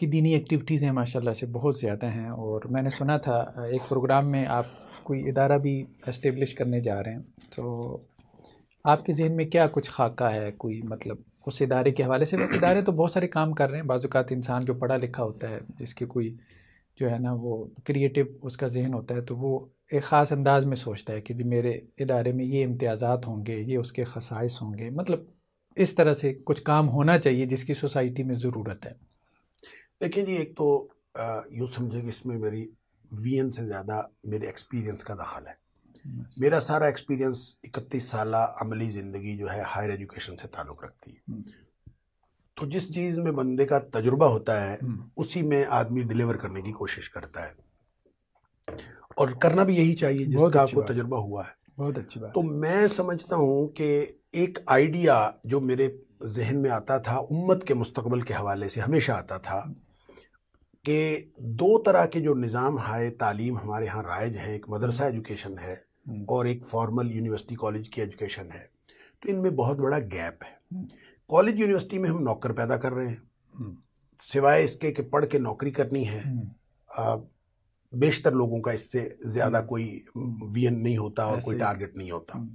आपकी दीनी एक्टिविटीज़ हैं माशाल्लाह से बहुत ज़्यादा हैं और मैंने सुना था एक प्रोग्राम में आप कोई इदारा भी इस्टेब्लिश करने जा रहे हैं तो आपके जहन में क्या कुछ खाका है कोई मतलब उस इदारे के हवाले से इदारे तो बहुत सारे काम कर रहे हैं बाज़ात इंसान जो पढ़ा लिखा होता है जिसकी कोई जो है ना वो क्रिएटिव उसका जहन होता है तो वो एक ख़ास अंदाज में सोचता है कि जी मेरे इदारे में ये इम्तियाज़ात होंगे ये उसके खसाइस होंगे मतलब इस तरह से कुछ काम होना चाहिए जिसकी सोसाइटी में ज़रूरत है देखिए जी एक तो यूँ समझे कि इसमें मेरी वी से ज़्यादा मेरे एक्सपीरियंस का दखल है मेरा सारा एक्सपीरियंस इकतीस साल अमली ज़िंदगी जो है हायर एजुकेशन से ताल्लुक़ रखती है hmm. तो जिस चीज़ में बंदे का तजुर्बा होता है hmm. उसी में आदमी डिलीवर करने की कोशिश करता है और करना भी यही चाहिए जिसका आपको तजुर्बा हुआ है बहुत अच्छी बात तो मैं समझता हूँ कि एक आइडिया जो मेरे जहन में आता था उम्मत के मुस्तबल के हवाले से हमेशा आता था कि दो तरह के जो निज़ाम हाय तालीम हमारे यहाँ राइज है एक मदरसा हम्म। एजुकेशन है हम्म। और एक फॉर्मल यूनिवर्सिटी कॉलेज की एजुकेशन है तो इनमें बहुत बड़ा गैप है हम्म। कॉलेज यूनिवर्सिटी में हम नौकर पैदा कर रहे हैं सिवाय इसके कि पढ़ के नौकरी करनी है बेशतर लोगों का इससे ज़्यादा कोई वियन नहीं होता और कोई टारगेट नहीं होता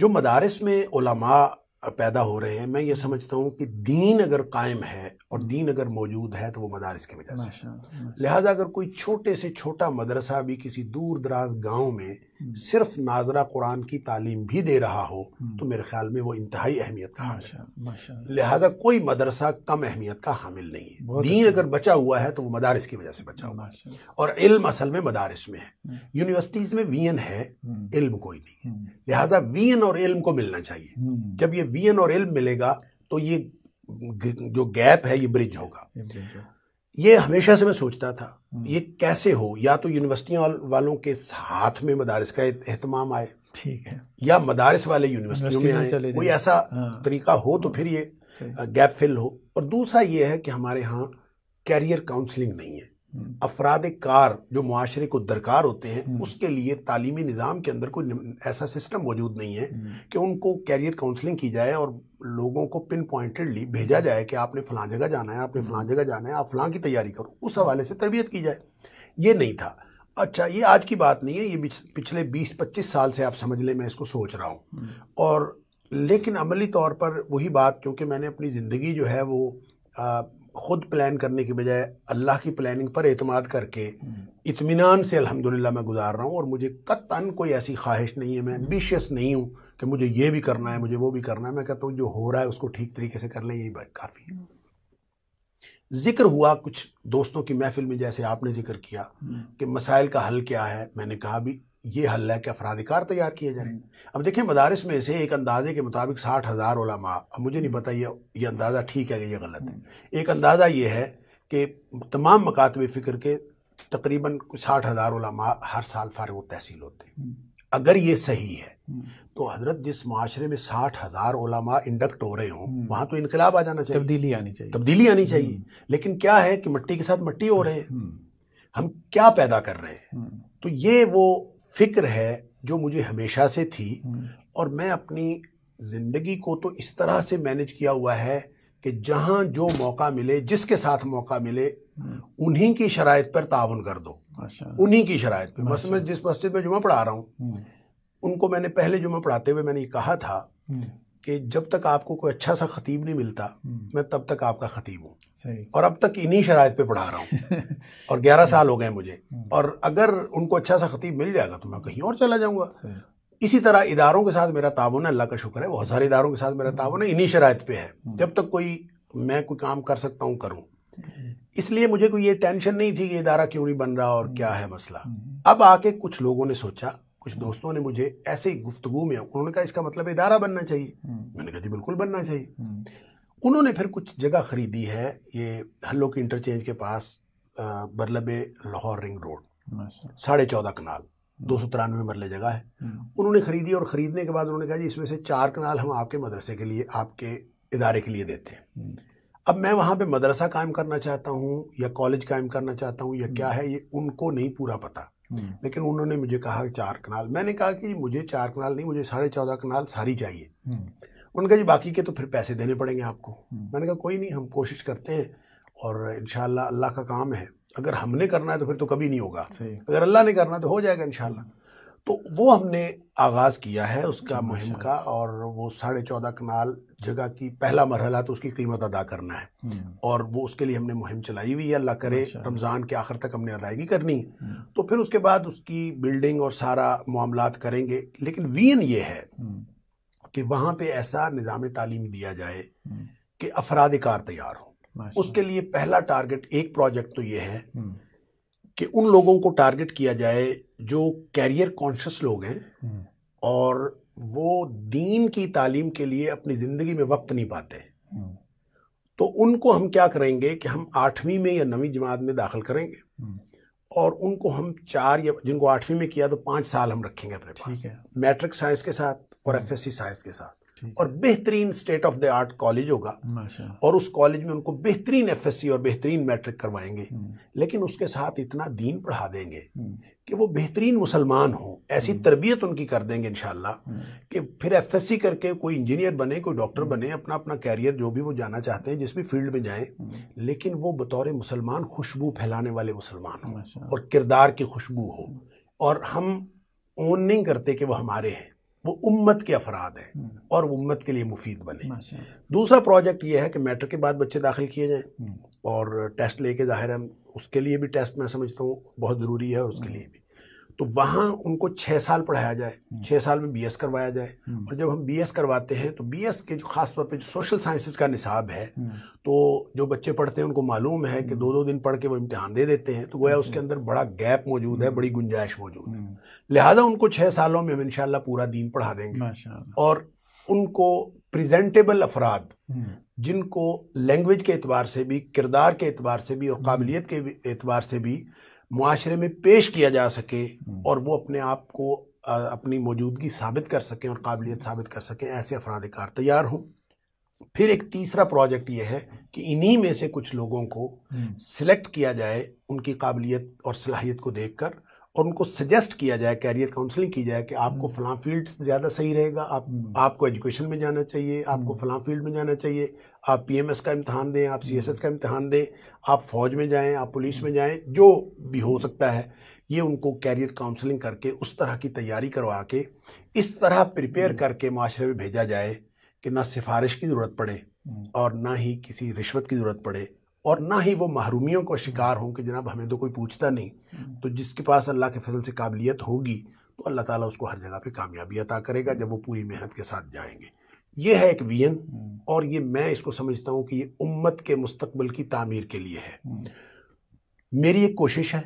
जो मदारस में उलमा पैदा हो रहे हैं मैं ये समझता हूँ कि दीन अगर कायम है और दीन अगर मौजूद है तो वो मदारस की वजह से लिहाजा अगर कोई छोटे से छोटा मदरसा भी किसी दूर दराज गाँव में हम्म। सिर्फ नाजरा कुरान की तालीम भी दे रहा हो हम्म। तो मेरे ख्याल में वो इंतहाई अहमियत का हामिल लिहाजा कोई मदरसा कम अहमियत का हामिल नहीं है दीन अच्छा। अगर बचा हुआ है तो वो मदारस की वजह से बचा हुआ है और इल्म असल में मदारस में है हम्म। यूनिवर्सिटीज़ में वी एन है इल्म कोई नहीं है लिहाजा वी एन और इल्म को मिलना चाहिए जब ये वी एन और इल्म मिलेगा तो ये जो गैप है ये ब्रिज होगा ये हमेशा से मैं सोचता था हम्म। ये कैसे हो या तो यूनिवर्सिटियों वालों के हाथ में मदारस का अहतमाम आए ठीक है या मदारस वाले यूनिवर्सिटियों में आए कोई ऐसा हाँ। तरीका हो तो फिर ये गैप फिल हो और दूसरा ये है कि हमारे यहाँ कैरियर काउंसलिंग नहीं है अफराद कार जो माशरे को दरकार होते हैं हम्म। उसके लिए तालीमी निज़ाम के अंदर कोई ऐसा सिस्टम मौजूद नहीं है हम्म। कि उनको कैरियर काउंसलिंग की जाए और लोगों को पिन पॉइंटेडली भेजा हम्म। जाए कि आपने फलां जगह जाना है आपने फलां जगह जाना है आप फलां की तैयारी करो उस हवाले से तरबियत की जाए ये नहीं था अच्छा ये आज की बात नहीं है ये पिछले बीस पच्चीस साल से आप समझ लें मैं इसको सोच रहा हूँ और लेकिन अमली तौर पर वही बात क्योंकि मैंने अपनी ज़िंदगी जो है वो खुद प्लान करने की बजाय अल्लाह की प्लानिंग पर अतमाद करके इतमान से अल्हम्दुलिल्लाह मैं गुजार रहा हूँ और मुझे कतान कोई ऐसी ख्वाहिश नहीं है मैं एम्बिशियस नहीं हूँ कि मुझे ये भी करना है मुझे वो भी करना है मैं कहता हूँ जो हो रहा है उसको ठीक तरीके से कर लें यही काफ़ी जिक्र हुआ कुछ दोस्तों की महफिल में जैसे आपने जिक्र किया हम्म। कि मसाइल का हल क्या है मैंने कहा भी ये हल है कि अफराधिकार तैयार किए जाएँ हम्म। अब देखें मदारस में से एक अंदाजे के मुताबिक साठ हज़ार ओलामा अब मुझे नहीं पता ये ये अंदाज़ा ठीक है कि यह गलत है हम्म। एक अंदाज़ा ये है कि तमाम मकातब फ़िक्र के तकरीबन साठ हज़ार ओलामा हर साल फ़ारग तहसील होते हैं हम्म। अगर ये सही है तो हजरत जिस माशरे में साठ हज़ार ओलामा इंडक्ट हो रहे हों वहाँ तो इनकलाब आ जाना चाहिए तब्दीली आनी चाहिए तब्दीली आनी चाहिए लेकिन क्या है कि मट्टी के साथ मट्टी हो रहे हैं हम क्या पैदा कर रहे हैं तो ये वो फिक्र है जो मुझे हमेशा से थी हम्म। और मैं अपनी ज़िंदगी को तो इस तरह से मैनेज किया हुआ है कि जहाँ जो मौका मिले जिसके साथ मौका मिले हम्म। उन्हीं की शराय पर ताउन कर दो अच्छा। उन्हीं की शराय पर बस अच्छा। मैं जिस मस्जिद में जुमा पढ़ा रहा हूँ हम्म। उनको मैंने पहले जुमा पढ़ाते हुए मैंने कहा था कि जब तक आपको कोई अच्छा सा खतीब नहीं मिलता हम्म। मैं तब तक आपका खतीब हूँ और अब तक इन्हीं शरात पे पढ़ा रहा हूँ और ग्यारह साल हो गए मुझे हम्म। और अगर उनको अच्छा सा खतीब मिल जाएगा तो मैं कहीं और चला जाऊँगा इसी तरह इदारों के साथ मेरा ताउन है अल्लाह का शुक्र है बहुत सारे इदारों के साथ मेरा हम्म। ताउन है इन्हीं शरात पे है जब तक कोई मैं कोई काम कर सकता हूँ करूँ इसलिए मुझे कोई ये टेंशन नहीं थी कि इदारा क्यों नहीं बन रहा और क्या है मसला अब आके कुछ लोगों ने सोचा कुछ दोस्तों ने मुझे ऐसे ही गुफ्तगु में उन्होंने कहा इसका मतलब इदारा बनना चाहिए हम्म। मैंने कहा जी बिल्कुल बनना चाहिए हम्म। उन्होंने फिर कुछ जगह ख़रीदी है ये हल्लो के इंटरचेंज के पास बरलब लाहौर रिंग रोड साढ़े चौदह कनाल दो सौ तिरानवे मरले जगह है हम्म। उन्होंने ख़रीदी और ख़रीदने के बाद उन्होंने कहा जी इसमें से चार कनाल हम आपके मदरसे के लिए आपके इदारे के लिए देते हैं अब मैं वहाँ पे मदरसा कायम करना चाहता हूँ या कॉलेज कायम करना चाहता हूँ या क्या है ये उनको नहीं पूरा पता हम्म। लेकिन उन्होंने मुझे कहा चार कनाल मैंने कहा कि मुझे चार कनाल नहीं मुझे साढ़े चौदह कनाल सारी चाहिए हम्म। उनका जी बाकी के तो फिर पैसे देने पड़ेंगे आपको हम्म। मैंने कहा कोई नहीं हम कोशिश करते हैं और इन अल्लाह का काम है अगर हमने करना है तो फिर तो कभी नहीं होगा अगर अल्लाह ने करना है तो हो जाएगा इन तो वो हमने आगाज़ किया है उसका मुहिम का और वो साढ़े चौदह कनाल जगह की पहला मरहला तो उसकी कीमत अदा करना है हम्म। और वो उसके लिए हमने मुहिम चलाई हुई है अल्लाह करे रमज़ान के आखिर तक हमने अदायगी करनी हम्म। तो फिर उसके बाद उसकी बिल्डिंग और सारा मामला करेंगे लेकिन वीन ये है हम्म। कि वहाँ पर ऐसा निज़ाम तालीम दिया जाए कि अफराद कार तैयार हो उसके लिए पहला टारगेट एक प्रोजेक्ट तो ये है कि उन लोगों को टारगेट किया जाए जो कैरियर कॉन्शियस लोग हैं हम्म। और वो दीन की तालीम के लिए अपनी ज़िंदगी में वक्त नहीं पाते हम्म। तो उनको हम क्या करेंगे कि हम आठवीं में या नवीं जमात में दाखिल करेंगे हम्म। और उनको हम चार या जिनको आठवीं में किया तो पाँच साल हम रखेंगे अपने पास मैट्रिक साइंस के साथ और एफ साइंस के साथ और बेहतरीन state of the art college होगा अच्छा। और उस कॉलेज में उनको बेहतरीन एफ और बेहतरीन मैट्रिक करवाएंगे हम्म। लेकिन उसके साथ इतना दीन पढ़ा देंगे हम्म। कि वो बेहतरीन मुसलमान हो ऐसी हम्म। तरबियत उनकी कर देंगे इन कि फिर एफ करके कोई इंजीनियर बने कोई डॉक्टर बने अपना अपना कैरियर जो भी वो जाना चाहते हैं जिस भी फील्ड में जाएं लेकिन वो बतौर मुसलमान खुशबू फैलाने वाले मुसलमान हों अच्छा। और किरदार की खुशबू हो और हम ओन नहीं करते कि वो हमारे हैं वो उम्मत के अफराद हैं हम्म। और उम्मत के लिए मुफीद बने दूसरा प्रोजेक्ट ये है कि मैट्रिक के बाद बच्चे दाखिल किए जाएँ हम्म। और टेस्ट लेके ज़ाहिर है उसके लिए भी टेस्ट मैं समझता हूँ बहुत ज़रूरी है और उसके हम्म। लिए भी तो वहाँ उनको छः साल पढ़ाया जाए हम्म। छः साल में बीएस करवाया जाए हम्म। और जब हम बीएस करवाते हैं तो बीएस के जो ख़ास तौर पे जो सोशल साइंसेज का निसाब है हम्म। तो जो बच्चे पढ़ते हैं उनको मालूम है कि दो दो दिन पढ़ के वो इम्तिहान दे देते हैं तो वह अच्छा। उसके अंदर बड़ा गैप मौजूद है बड़ी गुंजाइश मौजूद है लिहाजा उनको छः सालों में हम इन पूरा दिन पढ़ा देंगे और उनको प्रजेंटेबल अफराद जिनको लैंग्वेज के एतबार से भी किरदार के एतबार से भी और काबिलियत के एतबार से भी माशरे में पेश किया जा सके हम्म। और वो अपने आप को अपनी मौजूदगी साबित कर सकें और काबिलियत साबित कर सकें ऐसे कार तैयार हों फिर एक तीसरा प्रोजेक्ट ये है कि इन्हीं में से कुछ लोगों को हम्म। सिलेक्ट किया जाए उनकी काबिलियत और सलाहियत को देखकर और उनको सजेस्ट किया जाए कैरियर काउंसलिंग की जाए कि आपको हम्म। फलां फील्ड ज़्यादा सही रहेगा आप हम्म। आपको एजुकेशन में जाना चाहिए आपको हम्म। फलां फील्ड में जाना चाहिए आप पीएमएस का इम्तहान दें आप सीएसएस का इम्तहान दें आप फौज में जाएं आप पुलिस में जाएं जो भी हो सकता है ये उनको कैरियर काउंसलिंग करके उस तरह की तैयारी करवा के इस तरह प्रिपेयर करके माशरे में भेजा जाए कि ना सिफारिश की ज़रूरत पड़े और ना ही किसी रिश्वत की ज़रूरत पड़े और ना ही वो महरूमियों का शिकार हों कि जनाब हमें तो कोई पूछता नहीं हम्म। तो जिसके पास अल्लाह के फजल से काबिलियत होगी तो अल्लाह ताला उसको हर जगह पे कामयाबी अता करेगा जब वो पूरी मेहनत के साथ जाएंगे ये है एक विजन हम्म। और ये मैं इसको समझता हूँ कि ये उम्मत के मुस्तकबल की तामीर के लिए है हम्म। मेरी एक कोशिश है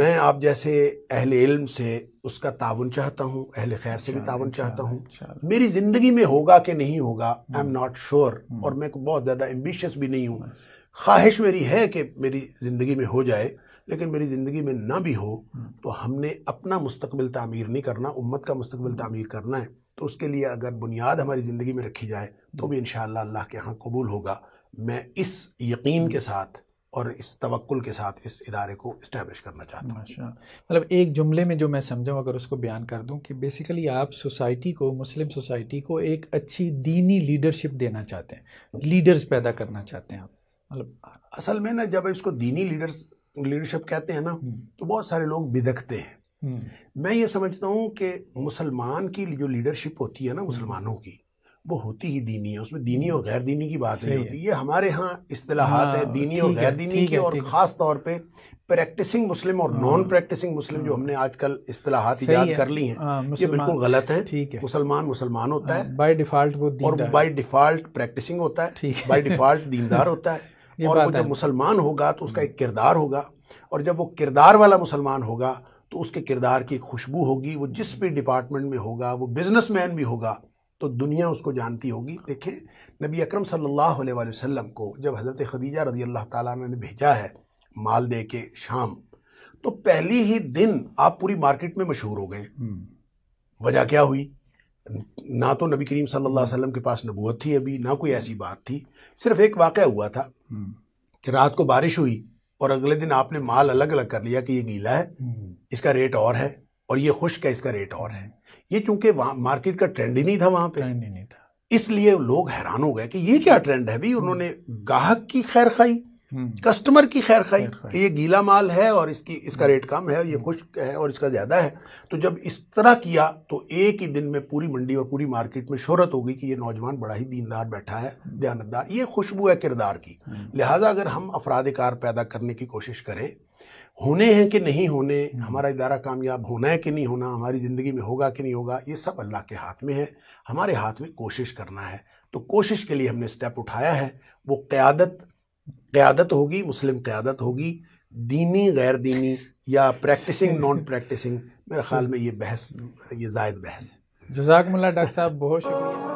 मैं आप जैसे अहल इल्म से उसका ताउन चाहता हूँ अहल खैर से भी ताउन चाहता हूँ मेरी ज़िंदगी में होगा कि नहीं होगा आई एम नॉट श्योर और मैं बहुत ज़्यादा एम्बिशियस भी नहीं हूँ ख्वाहिश मेरी है कि मेरी ज़िंदगी में हो जाए लेकिन मेरी ज़िंदगी में ना भी हो हम्म। तो हमने अपना मुस्तबिल तामीर नहीं करना उम्मत का मुस्तबिल तामीर करना है तो उसके लिए अगर बुनियाद हमारी ज़िंदगी में रखी जाए तो भी इन अल्लाह के यहाँ कबूल होगा मैं इस यकीन के साथ और इस तवक्ल के साथ इस इदारे को इस्टेब्लिश करना चाहता हूँ मतलब एक जुमले में जो मैं समझाऊँ अगर उसको बयान कर दूँ कि बेसिकली आप सोसाइटी को मुस्लिम सोसाइटी को एक अच्छी दीनी लीडरशिप देना चाहते हैं लीडर्स पैदा करना चाहते हैं आप मतलब असल में ना जब इसको दीनी लीडर्स लीडरशिप कहते हैं ना हम्म। तो बहुत सारे लोग बिदखते हैं हम्म। मैं ये समझता हूँ कि मुसलमान की जो लीडरशिप होती है ना हम्म। मुसलमानों की वो होती ही दीनी है उसमें दीनी और गैर दीनी की बात नहीं होती ये हमारे यहाँ असलाहत है हाँ, दीनी और गैर दीनी की और ख़ास तौर पे प्रैक्टिसिंग मुस्लिम और नॉन प्रैक्टिसिंग मुस्लिम जो हाँ। हमने आजकल असलाहत ईजाद कर ली हैं हाँ, ये बिल्कुल गलत है है मुसलमान मुसलमान होता है बाई डिफ़ाल्ट वो और बाई डिफ़ाल्ट प्रैक्टिसिंग होता है बाई डिफ़ाल्ट दीनदार होता है और वो जब मुसलमान होगा तो उसका हम्म। एक किरदार होगा और जब वो किरदार वाला मुसलमान होगा तो उसके किरदार की खुशबू होगी वो जिस भी डिपार्टमेंट में होगा वो बिजनेसमैन भी होगा तो दुनिया उसको जानती होगी देखें नबी अकरम सल्लल्लाहु अलैहि वसल्लम को जब हज़रत खदीजा रजी अल्लाह ताला ने भेजा है माल दे के शाम तो पहली ही दिन आप पूरी मार्केट में मशहूर हो गए हम्म। वजह क्या हुई ना तो नबी करीम सल्लल्लाहु अलैहि वसल्लम के पास नबूत थी अभी ना कोई ऐसी बात थी सिर्फ एक वाक़ हुआ था हम्म। कि रात को बारिश हुई और अगले दिन आपने माल अलग अलग कर लिया कि ये गीला है हम्म। इसका रेट और है और ये खुश्क है इसका रेट और है ये चूंकि वहाँ मार्केट का ट्रेंड ही नहीं था वहाँ पर ट्रेंड ही नहीं था इसलिए लोग हैरान हो गए कि ये क्या हम्म। ट्रेंड है भाई उन्होंने गाहक की खैर खाई हम्म। कस्टमर की खैर खाई ये गीला माल है और इसकी इसका रेट कम है ये हम्म। खुश्क है और इसका ज़्यादा है तो जब इस तरह किया तो एक ही दिन में पूरी मंडी और पूरी मार्केट में शोहरत हो गई कि ये नौजवान बड़ा ही दीनदार बैठा है दयानतदार ये खुशबू है किरदार की हम्म। लिहाजा अगर हम अफराद कार पैदा करने की कोशिश करें होने हैं कि नहीं होने हमारा इदारा कामयाब होना है कि नहीं होना हमारी ज़िंदगी में होगा कि नहीं होगा ये सब अल्लाह के हाथ में है हमारे हाथ में कोशिश करना है तो कोशिश के लिए हमने स्टेप उठाया है वो क़्यादत क़्यादत होगी मुस्लिम क़्यादत होगी दीनी गैर दीनी या प्रैक्टिसिंग नॉन प्रैक्टिसिंग मेरे ख्याल में ये बहस ये जायद बहस है जजाक मुला डॉक्टर साहब बहुत शुक्रिया